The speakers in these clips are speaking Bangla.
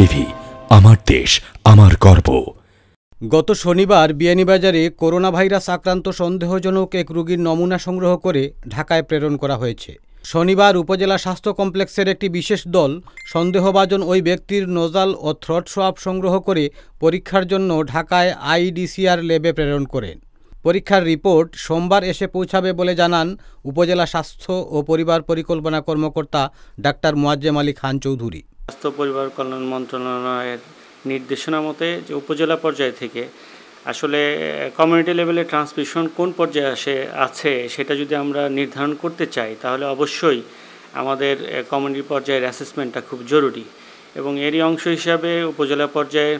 টিভি আমার দেশ আমার গর্ব গত শনিবার বিয়ানীবাজারে করোনা ভাইরাস আক্রান্ত সন্দেহজনক এক রোগীর নমুনা সংগ্রহ করে ঢাকায় প্রেরণ করা হয়েছে শনিবার উপজেলা স্বাস্থ্য কমপ্লেক্সের একটি বিশেষ দল সন্দেহভাজন ওই ব্যক্তির নজাল ও থ্রট সোয়াব সংগ্রহ করে পরীক্ষার জন্য ঢাকায় আইডিসিআর ল্যাবে প্রেরণ করেন পরীক্ষার রিপোর্ট সোমবার এসে পৌঁছাবে বলে জানান উপজেলা স্বাস্থ্য ও পরিবার পরিকল্পনা কর্মকর্তা ডাক্তার মোয়াজ্জেম আলী খান চৌধুরী স্বাস্থ্য পরিবার কল্যাণ মন্ত্রণালয়ের নির্দেশনা মতে যে উপজেলা পর্যায় থেকে আসলে কমিউনিটি লেভেলে ট্রান্সমিশন কোন পর্যায়ে আসে আছে সেটা যদি আমরা নির্ধারণ করতে চাই তাহলে অবশ্যই আমাদের কমিউনিটি পর্যায়ের অ্যাসেসমেন্টটা খুব জরুরি এবং এরই অংশ হিসাবে উপজেলা পর্যায়ে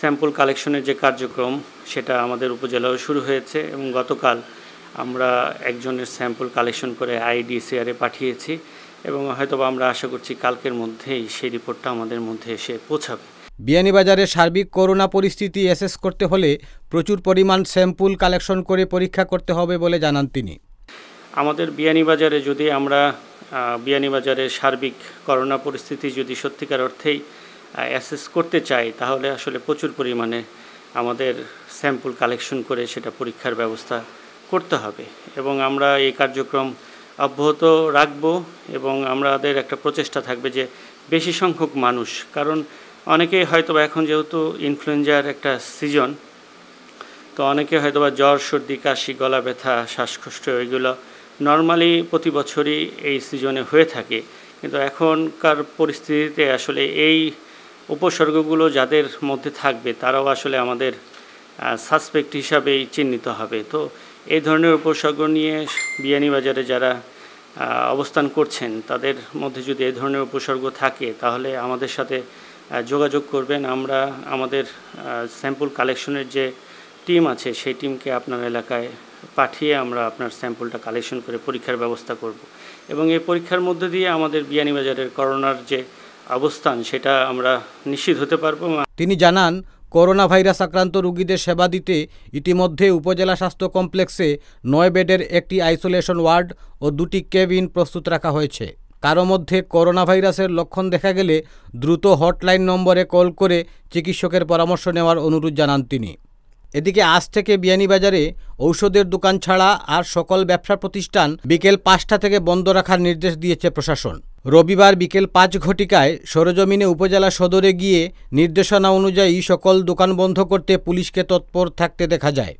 স্যাম্পল কালেকশনের যে কার্যক্রম সেটা আমাদের উপজেলাও শুরু হয়েছে এবং গতকাল আমরা একজনের স্যাম্পল কালেকশন করে আইডিসিআরে পাঠিয়েছি এবং হয়তোবা আমরা আশা করছি কালকের মধ্যেই সেই রিপোর্টটা আমাদের মধ্যে এসে পৌঁছাবে বিয়ানীবাজারে সার্বিক করোনা পরিস্থিতি অ্যাসেস করতে হলে প্রচুর পরিমাণ স্যাম্পল কালেকশন করে পরীক্ষা করতে হবে বলে জানান তিনি আমাদের বিয়ানীবাজারে যদি আমরা বিয়ানীবাজারের সার্বিক করোনা পরিস্থিতি যদি সত্যিকার অর্থেই অ্যাসেস করতে চাই তাহলে আসলে প্রচুর পরিমাণে আমাদের স্যাম্পল কালেকশন করে সেটা পরীক্ষার ব্যবস্থা করতে হবে এবং আমরা এই কার্যক্রম অব্যাহত রাখব এবং আমাদের একটা প্রচেষ্টা থাকবে যে বেশি সংখ্যক মানুষ কারণ অনেকেই হয়তোবা এখন যেহেতু ইনফ্লুয়েঞ্জার একটা সিজন তো অনেকে হয়তোবা জ্বর সর্দি কাশি গলা ব্যথা শ্বাসকষ্ট এগুলো নর্মালি প্রতি বছরই এই সিজনে হয়ে থাকে কিন্তু এখনকার পরিস্থিতিতে আসলে এই উপসর্গগুলো যাদের মধ্যে থাকবে তারাও আসলে আমাদের সাসপেক্ট হিসাবেই চিহ্নিত হবে তো এই ধরনের উপসর্গ নিয়ে বিয়ানীবাজারে যারা অবস্থান করছেন তাদের মধ্যে যদি এই ধরনের উপসর্গ থাকে তাহলে আমাদের সাথে যোগাযোগ করবেন আমরা আমাদের স্যাম্পল কালেকশনের যে টিম আছে সেই টিমকে আপনার এলাকায় পাঠিয়ে আমরা আপনার স্যাম্পলটা কালেকশন করে পরীক্ষার ব্যবস্থা করব। এবং এই পরীক্ষার মধ্যে দিয়ে আমাদের বিয়ানীবাজারের করোনার যে অবস্থান সেটা আমরা নিশ্চিত হতে পারবো তিনি জানান করোনা ভাইরাস আক্রান্ত রোগীদের সেবা দিতে ইতিমধ্যে উপজেলা স্বাস্থ্য কমপ্লেক্সে নয় বেডের একটি আইসোলেশন ওয়ার্ড ও দুটি কেবিন প্রস্তুত রাখা হয়েছে কারো মধ্যে করোনা ভাইরাসের লক্ষণ দেখা গেলে দ্রুত হটলাইন নম্বরে কল করে চিকিৎসকের পরামর্শ নেওয়ার অনুরোধ জানান তিনি এদিকে আজ থেকে বিয়ানীবাজারে ঔষধের দোকান ছাড়া আর সকল ব্যবসা প্রতিষ্ঠান বিকেল পাঁচটা থেকে বন্ধ রাখার নির্দেশ দিয়েছে প্রশাসন রবিবার বিকেল পাঁচ ঘটিকায় সরজমিনে উপজেলা সদরে গিয়ে নির্দেশনা অনুযায়ী সকল দোকান বন্ধ করতে পুলিশকে তৎপর থাকতে দেখা যায়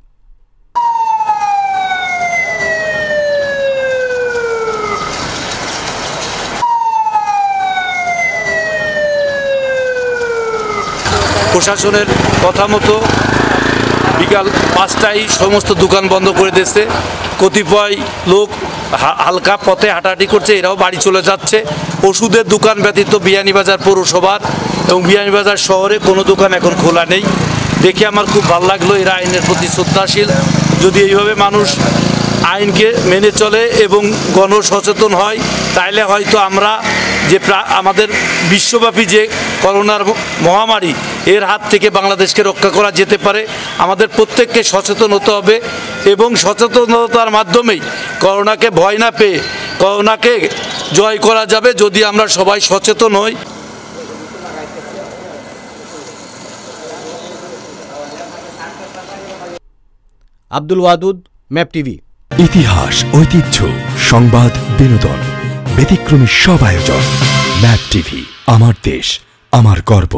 প্রশাসনের কথা মতো বিকাল পাঁচটায় সমস্ত দোকান বন্ধ করে দিয়েছে কতিপয় লোক হালকা পথে হাঁটাহাঁটি করছে এরাও বাড়ি চলে যাচ্ছে ওষুধের দোকান ব্যতীত বিয়ানীবাজার পৌরসভার এবং বিয়ানীবাজার শহরে কোনো দোকান এখন খোলা নেই দেখে আমার খুব ভালো লাগলো এরা আইনের প্রতি শ্রদ্ধাশীল যদি এইভাবে মানুষ আইনকে মেনে চলে এবং গণসচেতন হয় তাইলে হয়তো আমরা যে আমাদের বিশ্বব্যাপী যে করোনার মহামারী এর হাত থেকে বাংলাদেশকে রক্ষা করা যেতে পারে আমাদের প্রত্যেককে সচেতন হতে হবে এবং সচেতনতার মাধ্যমেই করোনাকে ভয় না পেয়ে করোনাকে জয় করা যাবে যদি আমরা সবাই সচেতন হই আব্দুল ওয়াদুদ ম্যাপ টিভি ইতিহাস ঐতিহ্য সংবাদ বিনোদন ব্যতিক্রমী সব আয়োজন ম্যাপ টিভি আমার দেশ আমার গর্ব